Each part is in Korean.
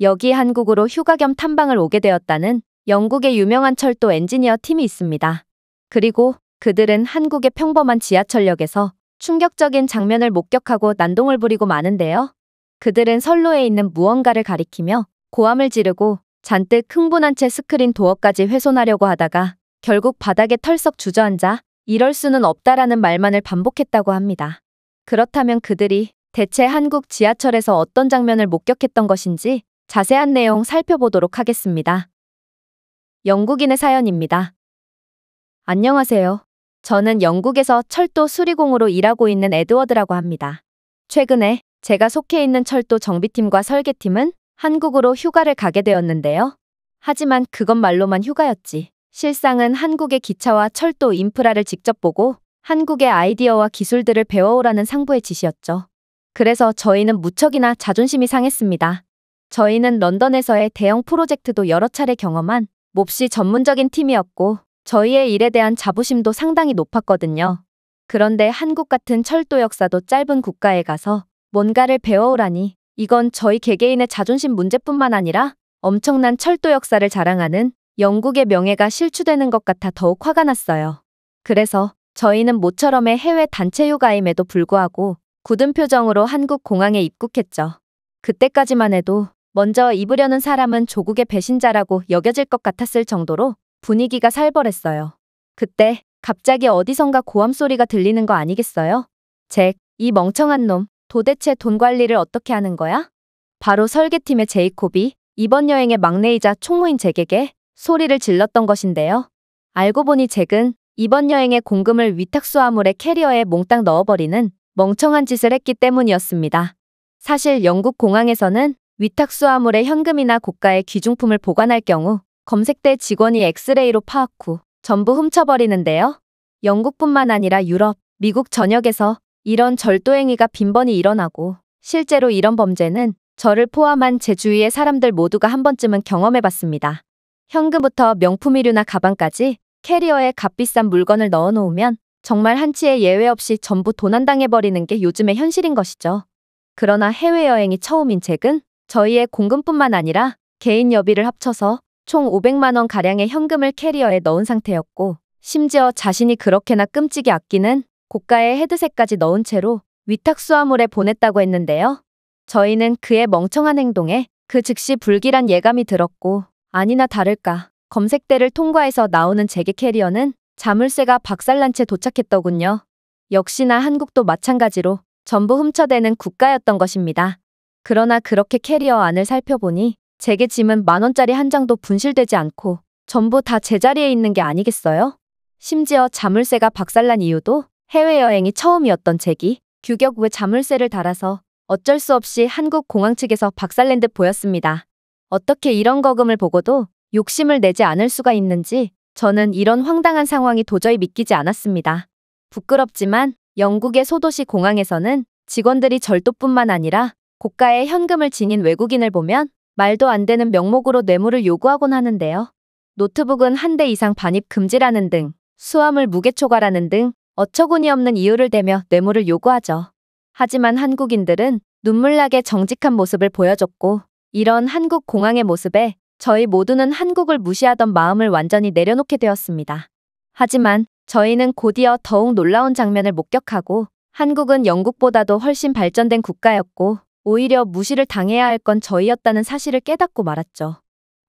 여기 한국으로 휴가 겸 탐방을 오게 되었다는 영국의 유명한 철도 엔지니어 팀이 있습니다. 그리고 그들은 한국의 평범한 지하철역에서 충격적인 장면을 목격하고 난동을 부리고 마는데요. 그들은 선로에 있는 무언가를 가리키며 고함을 지르고 잔뜩 흥분한 채 스크린 도어까지 훼손하려고 하다가 결국 바닥에 털썩 주저앉아 이럴 수는 없다라는 말만을 반복했다고 합니다. 그렇다면 그들이 대체 한국 지하철에서 어떤 장면을 목격했던 것인지 자세한 내용 살펴보도록 하겠습니다. 영국인의 사연입니다. 안녕하세요. 저는 영국에서 철도 수리공으로 일하고 있는 에드워드라고 합니다. 최근에 제가 속해 있는 철도 정비팀과 설계팀은 한국으로 휴가를 가게 되었는데요. 하지만 그것말로만 휴가였지. 실상은 한국의 기차와 철도 인프라를 직접 보고 한국의 아이디어와 기술들을 배워오라는 상부의 지시였죠. 그래서 저희는 무척이나 자존심이 상했습니다. 저희는 런던에서의 대형 프로젝트도 여러 차례 경험한 몹시 전문적인 팀이었고 저희의 일에 대한 자부심도 상당히 높았거든요. 그런데 한국 같은 철도 역사도 짧은 국가에 가서 뭔가를 배워오라니 이건 저희 개개인의 자존심 문제뿐만 아니라 엄청난 철도 역사를 자랑하는 영국의 명예가 실추되는 것 같아 더욱 화가 났어요. 그래서 저희는 모처럼의 해외 단체 휴가임에도 불구하고 굳은 표정으로 한국 공항에 입국했죠. 그때까지만 해도 먼저 입으려는 사람은 조국의 배신자라고 여겨질 것 같았을 정도로 분위기가 살벌했어요. 그때 갑자기 어디선가 고함 소리가 들리는 거 아니겠어요? 잭, 이 멍청한 놈, 도대체 돈 관리를 어떻게 하는 거야? 바로 설계팀의 제이콥이 이번 여행의 막내이자 총무인 잭에게 소리를 질렀던 것인데요. 알고 보니 잭은 이번 여행의 공금을 위탁수화물의 캐리어에 몽땅 넣어버리는 멍청한 짓을 했기 때문이었습니다. 사실 영국 공항에서는 위탁수화물의 현금이나 고가의 귀중품을 보관할 경우 검색대 직원이 엑스레이로 파악 후 전부 훔쳐버리는데요. 영국뿐만 아니라 유럽, 미국 전역에서 이런 절도 행위가 빈번히 일어나고 실제로 이런 범죄는 저를 포함한 제 주위의 사람들 모두가 한 번쯤은 경험해봤습니다. 현금부터 명품이류나 가방까지 캐리어에 값비싼 물건을 넣어놓으면 정말 한치의 예외 없이 전부 도난당해버리는 게 요즘의 현실인 것이죠. 그러나 해외여행이 처음인 책은 저희의 공금뿐만 아니라 개인 여비를 합쳐서 총 500만 원 가량의 현금을 캐리어에 넣은 상태였고 심지어 자신이 그렇게나 끔찍이 아끼는 고가의 헤드셋까지 넣은 채로 위탁 수화물에 보냈다고 했는데요. 저희는 그의 멍청한 행동에 그 즉시 불길한 예감이 들었고 아니나 다를까 검색대를 통과해서 나오는 제게 캐리어는 자물쇠가 박살난 채 도착했더군요. 역시나 한국도 마찬가지로 전부 훔쳐대는 국가였던 것입니다. 그러나 그렇게 캐리어 안을 살펴보니 제게 짐은 만원짜리 한 장도 분실되지 않고 전부 다 제자리에 있는 게 아니겠어요? 심지어 자물쇠가 박살난 이유도 해외여행이 처음이었던 제기 규격 외 자물쇠를 달아서 어쩔 수 없이 한국 공항 측에서 박살낸 듯 보였습니다. 어떻게 이런 거금을 보고도 욕심을 내지 않을 수가 있는지 저는 이런 황당한 상황이 도저히 믿기지 않았습니다. 부끄럽지만 영국의 소도시 공항에서는 직원들이 절도뿐만 아니라 고가의 현금을 지닌 외국인을 보면 말도 안 되는 명목으로 뇌물을 요구하곤 하는데요. 노트북은 한 대 이상 반입 금지라는 등 수화물 무게 초과라는 등 어처구니없는 이유를 대며 뇌물을 요구하죠. 하지만 한국인들은 눈물나게 정직한 모습을 보여줬고 이런 한국 공항의 모습에 저희 모두는 한국을 무시하던 마음을 완전히 내려놓게 되었습니다. 하지만 저희는 곧이어 더욱 놀라운 장면을 목격하고 한국은 영국보다도 훨씬 발전된 국가였고 오히려 무시를 당해야 할 건 저희였다는 사실을 깨닫고 말았죠.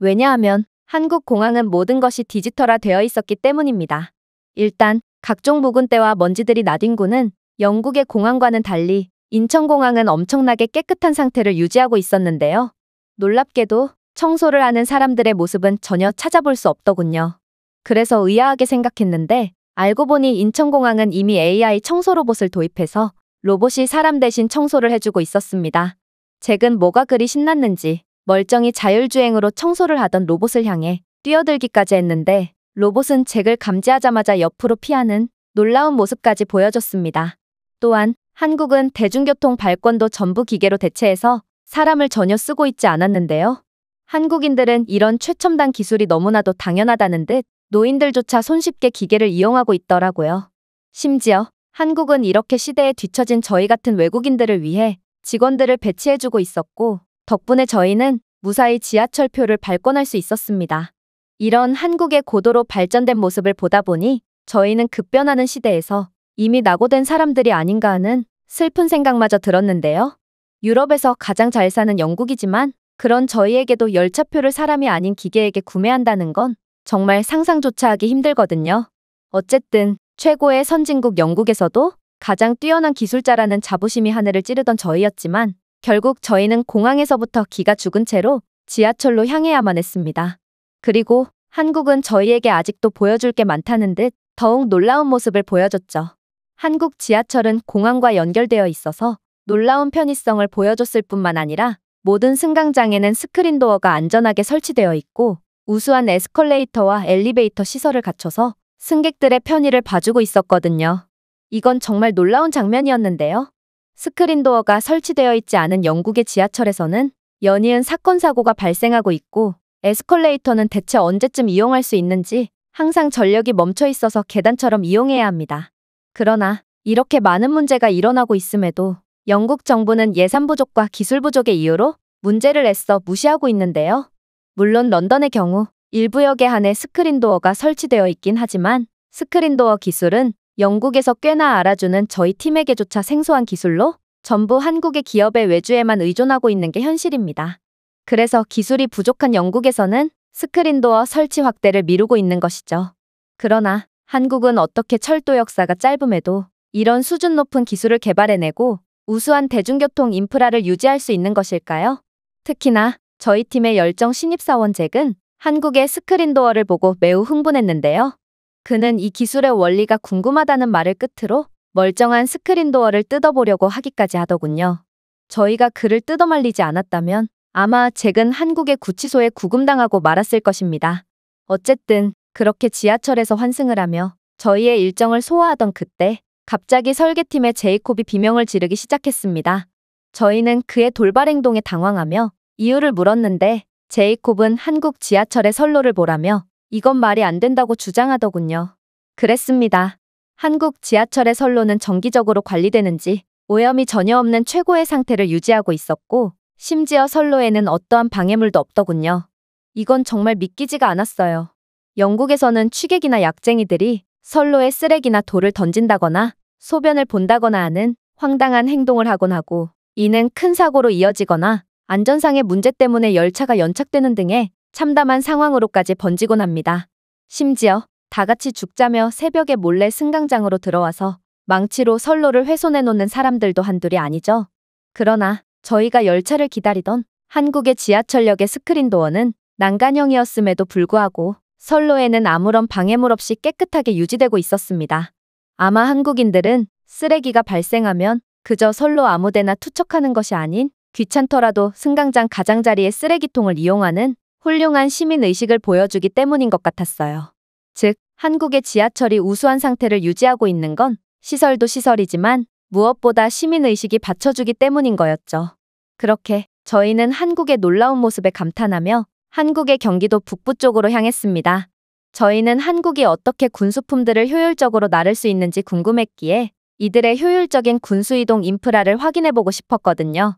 왜냐하면 한국 공항은 모든 것이 디지털화 되어 있었기 때문입니다. 일단 각종 묵은때와 먼지들이 나뒹구는 영국의 공항과는 달리 인천공항은 엄청나게 깨끗한 상태를 유지하고 있었는데요. 놀랍게도 청소를 하는 사람들의 모습은 전혀 찾아볼 수 없더군요. 그래서 의아하게 생각했는데 알고 보니 인천공항은 이미 AI 청소 로봇을 도입해서 로봇이 사람 대신 청소를 해주고 있었습니다. 잭은 뭐가 그리 신났는지 멀쩡히 자율주행으로 청소를 하던 로봇을 향해 뛰어들기까지 했는데 로봇은 잭을 감지하자마자 옆으로 피하는 놀라운 모습까지 보여줬습니다. 또한 한국은 대중교통 발권도 전부 기계로 대체해서 사람을 전혀 쓰고 있지 않았는데요. 한국인들은 이런 최첨단 기술이 너무나도 당연하다는 듯 노인들조차 손쉽게 기계를 이용하고 있더라고요. 심지어 한국은 이렇게 시대에 뒤처진 저희 같은 외국인들을 위해 직원들을 배치해주고 있었고 덕분에 저희는 무사히 지하철표를 발권할 수 있었습니다. 이런 한국의 고도로 발전된 모습을 보다 보니 저희는 급변하는 시대에서 이미 낙오된 사람들이 아닌가 하는 슬픈 생각마저 들었는데요. 유럽에서 가장 잘 사는 영국이지만 그런 저희에게도 열차표를 사람이 아닌 기계에게 구매한다는 건 정말 상상조차 하기 힘들거든요. 어쨌든 최고의 선진국 영국에서도 가장 뛰어난 기술자라는 자부심이 하늘을 찌르던 저희였지만 결국 저희는 공항에서부터 기가 죽은 채로 지하철로 향해야만 했습니다. 그리고 한국은 저희에게 아직도 보여줄 게 많다는 듯 더욱 놀라운 모습을 보여줬죠. 한국 지하철은 공항과 연결되어 있어서 놀라운 편의성을 보여줬을 뿐만 아니라 모든 승강장에는 스크린 도어가 안전하게 설치되어 있고 우수한 에스컬레이터와 엘리베이터 시설을 갖춰서 승객들의 편의를 봐주고 있었거든요. 이건 정말 놀라운 장면이었는데요. 스크린도어가 설치되어 있지 않은 영국의 지하철에서는 연이은 사건 사고가 발생하고 있고 에스컬레이터는 대체 언제쯤 이용할 수 있는지 항상 전력이 멈춰 있어서 계단처럼 이용해야 합니다. 그러나 이렇게 많은 문제가 일어나고 있음에도 영국 정부는 예산 부족과 기술 부족의 이유로 문제를 애써 무시하고 있는데요. 물론 런던의 경우 일부역에 한해 스크린도어가 설치되어 있긴 하지만 스크린도어 기술은 영국에서 꽤나 알아주는 저희 팀에게조차 생소한 기술로 전부 한국의 기업의 외주에만 의존하고 있는 게 현실입니다. 그래서 기술이 부족한 영국에서는 스크린도어 설치 확대를 미루고 있는 것이죠. 그러나 한국은 어떻게 철도 역사가 짧음에도 이런 수준 높은 기술을 개발해내고 우수한 대중교통 인프라를 유지할 수 있는 것일까요? 특히나 저희 팀의 열정 신입사원 잭은 한국의 스크린도어를 보고 매우 흥분했는데요. 그는 이 기술의 원리가 궁금하다는 말을 끝으로 멀쩡한 스크린도어를 뜯어보려고 하기까지 하더군요. 저희가 그를 뜯어말리지 않았다면 아마 잭은 한국의 구치소에 구금당하고 말았을 것입니다. 어쨌든 그렇게 지하철에서 환승을 하며 저희의 일정을 소화하던 그때 갑자기 설계팀의 제이콥이 비명을 지르기 시작했습니다. 저희는 그의 돌발 행동에 당황하며 이유를 물었는데 제이콥은 한국 지하철의 선로를 보라며 이건 말이 안 된다고 주장하더군요. 그랬습니다. 한국 지하철의 선로는 정기적으로 관리되는지 오염이 전혀 없는 최고의 상태를 유지하고 있었고 심지어 선로에는 어떠한 방해물도 없더군요. 이건 정말 믿기지가 않았어요. 영국에서는 취객이나 약쟁이들이 선로에 쓰레기나 돌을 던진다거나 소변을 본다거나 하는 황당한 행동을 하곤 하고 이는 큰 사고로 이어지거나 안전상의 문제 때문에 열차가 연착되는 등의 참담한 상황으로까지 번지곤 합니다. 심지어 다 같이 죽자며 새벽에 몰래 승강장으로 들어와서 망치로 선로를 훼손해놓는 사람들도 한둘이 아니죠. 그러나 저희가 열차를 기다리던 한국의 지하철역의 스크린도어는 난간형이었음에도 불구하고 선로에는 아무런 방해물 없이 깨끗하게 유지되고 있었습니다. 아마 한국인들은 쓰레기가 발생하면 그저 선로 아무데나 투척하는 것이 아닌 귀찮더라도 승강장 가장자리의 쓰레기통을 이용하는 훌륭한 시민의식을 보여주기 때문인 것 같았어요. 즉, 한국의 지하철이 우수한 상태를 유지하고 있는 건 시설도 시설이지만 무엇보다 시민의식이 받쳐주기 때문인 거였죠. 그렇게 저희는 한국의 놀라운 모습에 감탄하며 한국의 경기도 북부 쪽으로 향했습니다. 저희는 한국이 어떻게 군수품들을 효율적으로 나를 수 있는지 궁금했기에 이들의 효율적인 군수이동 인프라를 확인해보고 싶었거든요.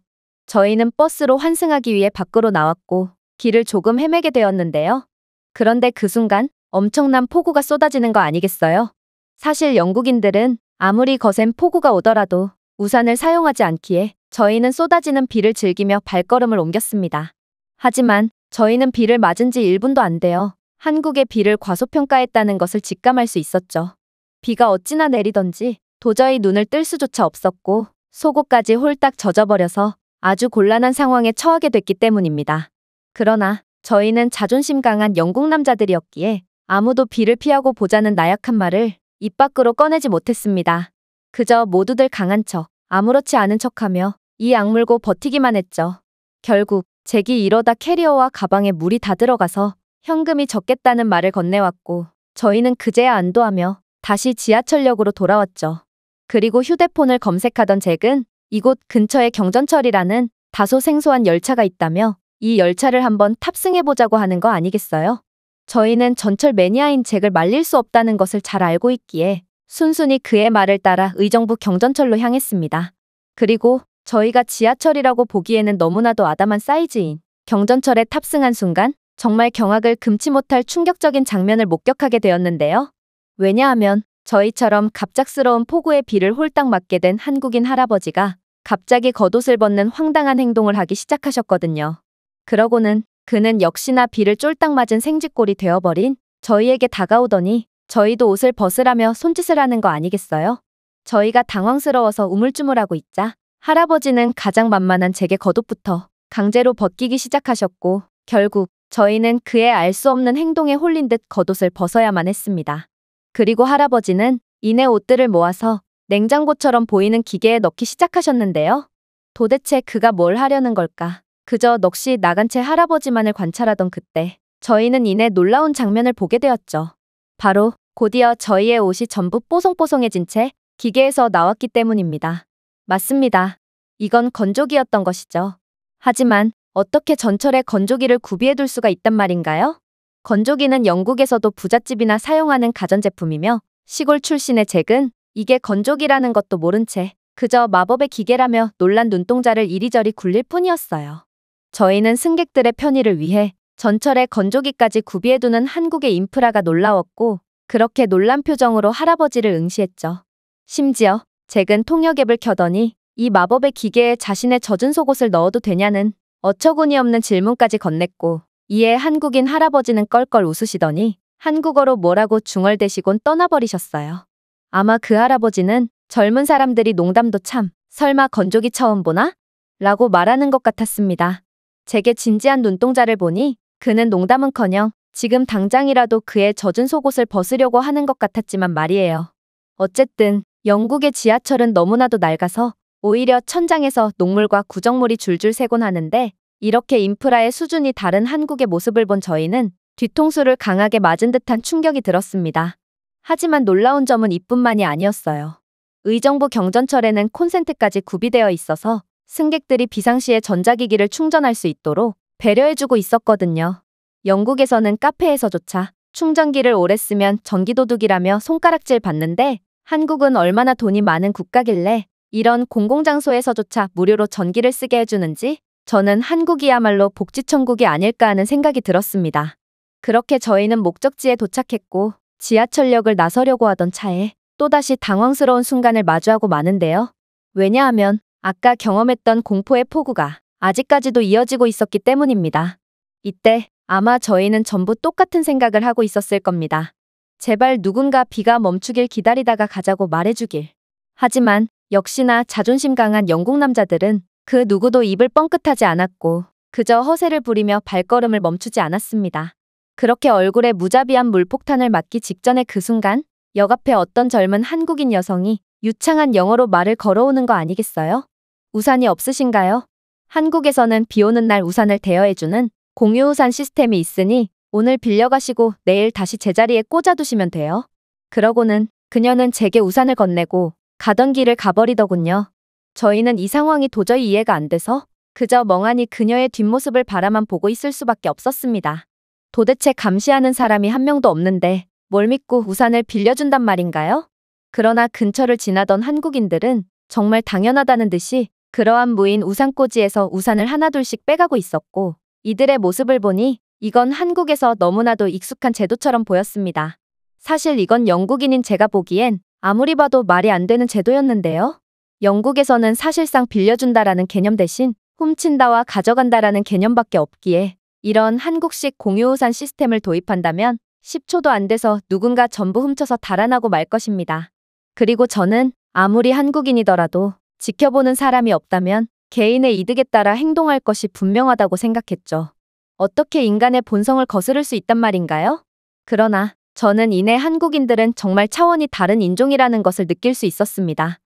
저희는 버스로 환승하기 위해 밖으로 나왔고 길을 조금 헤매게 되었는데요. 그런데 그 순간 엄청난 폭우가 쏟아지는 거 아니겠어요? 사실 영국인들은 아무리 거센 폭우가 오더라도 우산을 사용하지 않기에 저희는 쏟아지는 비를 즐기며 발걸음을 옮겼습니다. 하지만 저희는 비를 맞은 지 1분도 안 되어 한국의 비를 과소평가했다는 것을 직감할 수 있었죠. 비가 어찌나 내리던지 도저히 눈을 뜰 수조차 없었고 속옷까지 홀딱 젖어버려서 아주 곤란한 상황에 처하게 됐기 때문입니다. 그러나 저희는 자존심 강한 영국 남자들이었기에 아무도 비를 피하고 보자는 나약한 말을 입 밖으로 꺼내지 못했습니다. 그저 모두들 강한 척, 아무렇지 않은 척하며 이 악물고 버티기만 했죠. 결국 잭이 이러다 캐리어와 가방에 물이 다 들어가서 현금이 적겠다는 말을 건네왔고 저희는 그제야 안도하며 다시 지하철역으로 돌아왔죠. 그리고 휴대폰을 검색하던 잭은 이곳 근처에 경전철이라는 다소 생소한 열차가 있다며 이 열차를 한번 탑승해보자고 하는 거 아니겠어요? 저희는 전철 매니아인 잭을 말릴 수 없다는 것을 잘 알고 있기에 순순히 그의 말을 따라 의정부 경전철로 향했습니다. 그리고 저희가 지하철이라고 보기에는 너무나도 아담한 사이즈인 경전철에 탑승한 순간 정말 경악을 금치 못할 충격적인 장면을 목격하게 되었는데요. 왜냐하면 저희처럼 갑작스러운 폭우에 비를 홀딱 맞게 된 한국인 할아버지가 갑자기 겉옷을 벗는 황당한 행동을 하기 시작하셨거든요. 그러고는 그는 역시나 비를 쫄딱 맞은 생쥐꼴이 되어버린 저희에게 다가오더니 저희도 옷을 벗으라며 손짓을 하는 거 아니겠어요? 저희가 당황스러워서 우물쭈물하고 있자 할아버지는 가장 만만한 제게 겉옷부터 강제로 벗기기 시작하셨고 결국 저희는 그의 알 수 없는 행동에 홀린 듯 겉옷을 벗어야만 했습니다. 그리고 할아버지는 이내 옷들을 모아서 냉장고처럼 보이는 기계에 넣기 시작하셨는데요. 도대체 그가 뭘 하려는 걸까? 그저 넋이 나간 채 할아버지만을 관찰하던 그때 저희는 이내 놀라운 장면을 보게 되었죠. 바로 곧이어 저희의 옷이 전부 뽀송뽀송해진 채 기계에서 나왔기 때문입니다. 맞습니다. 이건 건조기였던 것이죠. 하지만 어떻게 전철에 건조기를 구비해둘 수가 있단 말인가요? 건조기는 영국에서도 부잣집이나 사용하는 가전제품이며 시골 출신의 잭은 이게 건조기라는 것도 모른 채 그저 마법의 기계라며 놀란 눈동자를 이리저리 굴릴 뿐이었어요. 저희는 승객들의 편의를 위해 전철에 건조기까지 구비해두는 한국의 인프라가 놀라웠고 그렇게 놀란 표정으로 할아버지를 응시했죠. 심지어 잭은 통역 앱을 켜더니 이 마법의 기계에 자신의 젖은 속옷을 넣어도 되냐는 어처구니없는 질문까지 건넸고 이에 한국인 할아버지는 껄껄 웃으시더니 한국어로 뭐라고 중얼대시곤 떠나버리셨어요. 아마 그 할아버지는 젊은 사람들이 농담도 참 설마 건조기 처음 보나? 라고 말하는 것 같았습니다. 제게 진지한 눈동자를 보니 그는 농담은커녕 지금 당장이라도 그의 젖은 속옷을 벗으려고 하는 것 같았지만 말이에요. 어쨌든 영국의 지하철은 너무나도 낡아서 오히려 천장에서 녹물과 구정물이 줄줄 새곤 하는데 이렇게 인프라의 수준이 다른 한국의 모습을 본 저희는 뒤통수를 강하게 맞은 듯한 충격이 들었습니다. 하지만 놀라운 점은 이뿐만이 아니었어요. 의정부 경전철에는 콘센트까지 구비되어 있어서 승객들이 비상시에 전자기기를 충전할 수 있도록 배려해주고 있었거든요. 영국에서는 카페에서조차 충전기를 오래 쓰면 전기도둑이라며 손가락질 받는데 한국은 얼마나 돈이 많은 국가길래 이런 공공장소에서조차 무료로 전기를 쓰게 해주는지 저는 한국이야말로 복지천국이 아닐까 하는 생각이 들었습니다. 그렇게 저희는 목적지에 도착했고 지하철역을 나서려고 하던 차에 또다시 당황스러운 순간을 마주하고 마는데요. 왜냐하면 아까 경험했던 공포의 폭우가 아직까지도 이어지고 있었기 때문입니다. 이때 아마 저희는 전부 똑같은 생각을 하고 있었을 겁니다. 제발 누군가 비가 멈추길 기다리다가 가자고 말해주길. 하지만 역시나 자존심 강한 영국 남자들은 그 누구도 입을 뻥끗하지 않았고 그저 허세를 부리며 발걸음을 멈추지 않았습니다. 그렇게 얼굴에 무자비한 물폭탄을 맞기 직전의 그 순간 역 앞에 어떤 젊은 한국인 여성이 유창한 영어로 말을 걸어오는 거 아니겠어요? 우산이 없으신가요? 한국에서는 비 오는 날 우산을 대여해주는 공유우산 시스템이 있으니 오늘 빌려가시고 내일 다시 제자리에 꽂아두시면 돼요. 그러고는 그녀는 제게 우산을 건네고 가던 길을 가버리더군요. 저희는 이 상황이 도저히 이해가 안 돼서 그저 멍하니 그녀의 뒷모습을 바라만 보고 있을 수밖에 없었습니다. 도대체 감시하는 사람이 한 명도 없는데 뭘 믿고 우산을 빌려준단 말인가요? 그러나 근처를 지나던 한국인들은 정말 당연하다는 듯이 그러한 무인 우산꽂이에서 우산을 하나둘씩 빼가고 있었고 이들의 모습을 보니 이건 한국에서 너무나도 익숙한 제도처럼 보였습니다. 사실 이건 영국인인 제가 보기엔 아무리 봐도 말이 안 되는 제도였는데요. 영국에서는 사실상 빌려준다라는 개념 대신 훔친다와 가져간다라는 개념밖에 없기에 이런 한국식 공유우산 시스템을 도입한다면 10초도 안 돼서 누군가 전부 훔쳐서 달아나고 말 것입니다. 그리고 저는 아무리 한국인이더라도 지켜보는 사람이 없다면 개인의 이득에 따라 행동할 것이 분명하다고 생각했죠. 어떻게 인간의 본성을 거스를 수 있단 말인가요? 그러나 저는 이내 한국인들은 정말 차원이 다른 인종이라는 것을 느낄 수 있었습니다.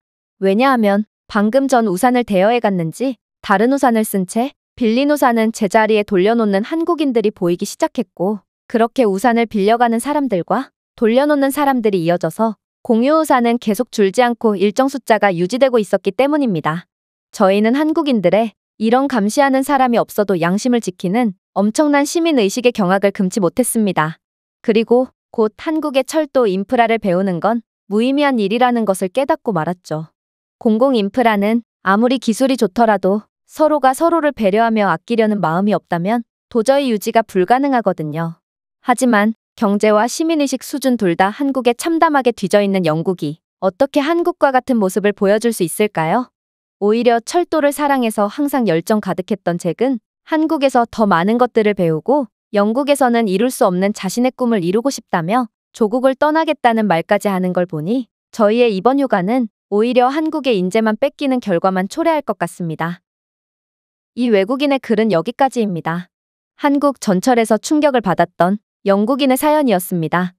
왜냐하면 방금 전 우산을 대여해 갔는지 다른 우산을 쓴 채 빌린 우산은 제자리에 돌려놓는 한국인들이 보이기 시작했고 그렇게 우산을 빌려가는 사람들과 돌려놓는 사람들이 이어져서 공유 우산은 계속 줄지 않고 일정 숫자가 유지되고 있었기 때문입니다. 저희는 한국인들의 이런 감시하는 사람이 없어도 양심을 지키는 엄청난 시민의식의 경악을 금치 못했습니다. 그리고 곧 한국의 철도 인프라를 배우는 건 무의미한 일이라는 것을 깨닫고 말았죠. 공공인프라는 아무리 기술이 좋더라도 서로가 서로를 배려하며 아끼려는 마음이 없다면 도저히 유지가 불가능하거든요. 하지만 경제와 시민의식 수준 둘 다 한국에 참담하게 뒤져있는 영국이 어떻게 한국과 같은 모습을 보여줄 수 있을까요? 오히려 철도를 사랑해서 항상 열정 가득했던 잭은 한국에서 더 많은 것들을 배우고 영국에서는 이룰 수 없는 자신의 꿈을 이루고 싶다며 조국을 떠나겠다는 말까지 하는 걸 보니 저희의 이번 휴가는 오히려 한국의 인재만 뺏기는 결과만 초래할 것 같습니다. 이 외국인의 글은 여기까지입니다. 한국 전철에서 충격을 받았던 영국인의 사연이었습니다.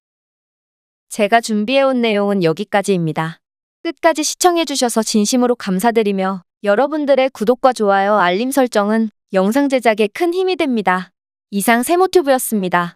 제가 준비해온 내용은 여기까지입니다. 끝까지 시청해주셔서 진심으로 감사드리며 여러분들의 구독과 좋아요, 알림 설정은 영상 제작에 큰 힘이 됩니다. 이상 세모튜브였습니다.